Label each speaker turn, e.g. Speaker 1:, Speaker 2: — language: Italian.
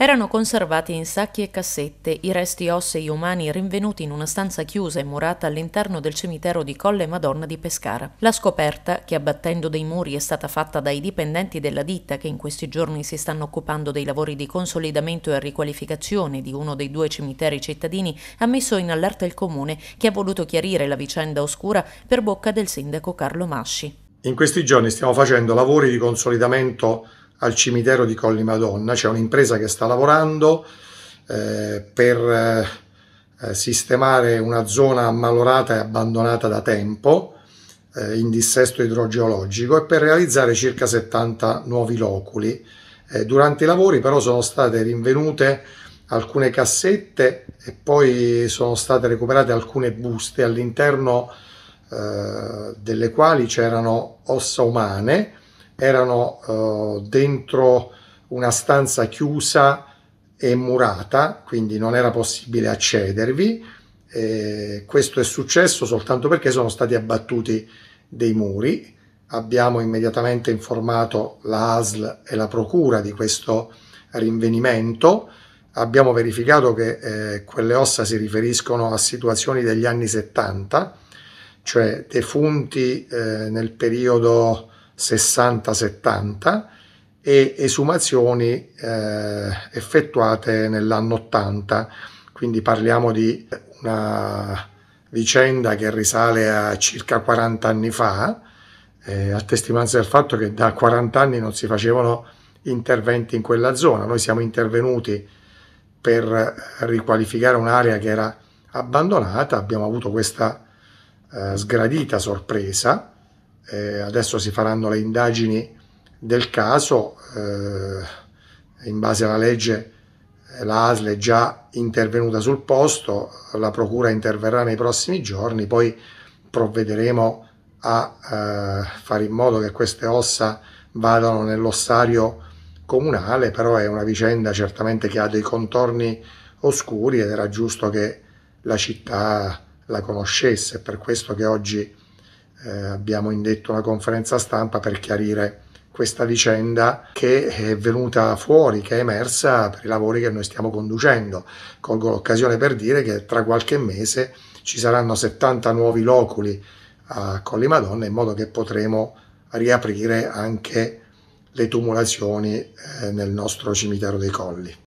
Speaker 1: Erano conservati in sacchi e cassette i resti ossei umani rinvenuti in una stanza chiusa e murata all'interno del cimitero di Colle Madonna di Pescara. La scoperta, che abbattendo dei muri è stata fatta dai dipendenti della ditta che in questi giorni si stanno occupando dei lavori di consolidamento e riqualificazione di uno dei due cimiteri cittadini, ha messo in allerta il comune che ha voluto chiarire la vicenda oscura per bocca del sindaco Carlo Masci.
Speaker 2: In questi giorni stiamo facendo lavori di consolidamento al cimitero di Colli Madonna, c'è un'impresa che sta lavorando eh, per eh, eh sistemare una zona ammalorata e abbandonata da tempo eh, in dissesto idrogeologico e per realizzare circa 70 nuovi loculi. Eh, durante i lavori però sono state rinvenute alcune cassette e poi sono state recuperate alcune buste all'interno eh, delle quali c'erano ossa umane erano eh, dentro una stanza chiusa e murata, quindi non era possibile accedervi. E eh, questo è successo soltanto perché sono stati abbattuti dei muri. Abbiamo immediatamente informato la ASL e la Procura di questo rinvenimento. Abbiamo verificato che eh, quelle ossa si riferiscono a situazioni degli anni 70, cioè defunti eh, nel periodo 60-70 e esumazioni eh, effettuate nell'anno 80, quindi parliamo di una vicenda che risale a circa 40 anni fa, eh, a testimonianza del fatto che da 40 anni non si facevano interventi in quella zona. Noi siamo intervenuti per riqualificare un'area che era abbandonata, abbiamo avuto questa eh, sgradita sorpresa eh, adesso si faranno le indagini del caso, eh, in base alla legge eh, la ASL è già intervenuta sul posto, la procura interverrà nei prossimi giorni, poi provvederemo a eh, fare in modo che queste ossa vadano nell'ossario comunale, però è una vicenda certamente che ha dei contorni oscuri ed era giusto che la città la conoscesse, per questo che oggi eh, abbiamo indetto una conferenza stampa per chiarire questa vicenda che è venuta fuori, che è emersa per i lavori che noi stiamo conducendo. Colgo l'occasione per dire che tra qualche mese ci saranno 70 nuovi loculi a eh, Colli Madonna in modo che potremo riaprire anche le tumulazioni eh, nel nostro cimitero dei Colli.